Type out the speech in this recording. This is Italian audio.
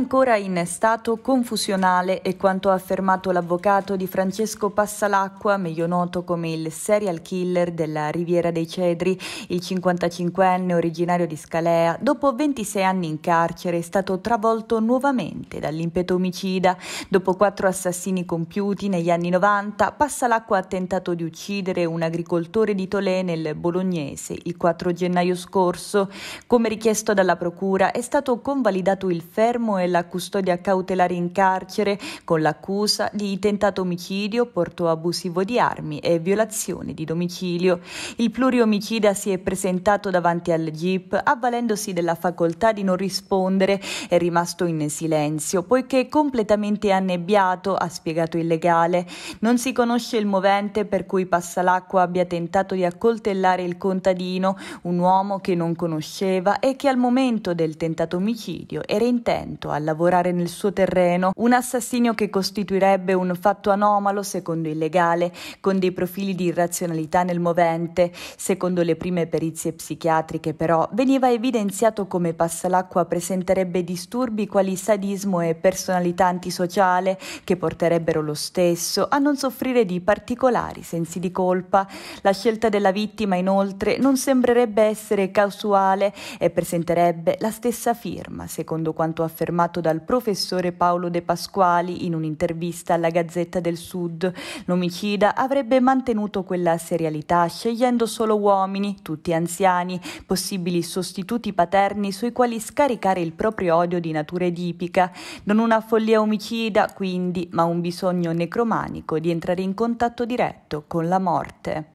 ancora in stato confusionale è quanto ha affermato l'avvocato di Francesco Passalacqua, meglio noto come il serial killer della Riviera dei Cedri. Il 55enne originario di Scalea, dopo 26 anni in carcere, è stato travolto nuovamente dall'impeto omicida. Dopo quattro assassini compiuti negli anni 90, Passalacqua ha tentato di uccidere un agricoltore di Tolè nel Bolognese il 4 gennaio scorso. Come richiesto dalla procura, è stato convalidato il fermo e nella custodia cautelare in carcere con l'accusa di tentato omicidio, porto abusivo di armi e violazione di domicilio. Il pluriomicida si è presentato davanti al GIP avvalendosi della facoltà di non rispondere è rimasto in silenzio poiché completamente annebbiato, ha spiegato il legale. Non si conosce il movente per cui Passalacqua abbia tentato di accoltellare il contadino, un uomo che non conosceva e che al momento del tentato omicidio era intento a lavorare nel suo terreno, un assassinio che costituirebbe un fatto anomalo secondo il legale, con dei profili di irrazionalità nel movente. Secondo le prime perizie psichiatriche però veniva evidenziato come passa l'acqua presenterebbe disturbi quali sadismo e personalità antisociale che porterebbero lo stesso a non soffrire di particolari sensi di colpa. La scelta della vittima inoltre non sembrerebbe essere casuale e presenterebbe la stessa firma, secondo quanto affermato affermato dal professore Paolo De Pasquali in un'intervista alla Gazzetta del Sud. L'omicida avrebbe mantenuto quella serialità scegliendo solo uomini, tutti anziani, possibili sostituti paterni sui quali scaricare il proprio odio di natura edipica. Non una follia omicida, quindi, ma un bisogno necromanico di entrare in contatto diretto con la morte.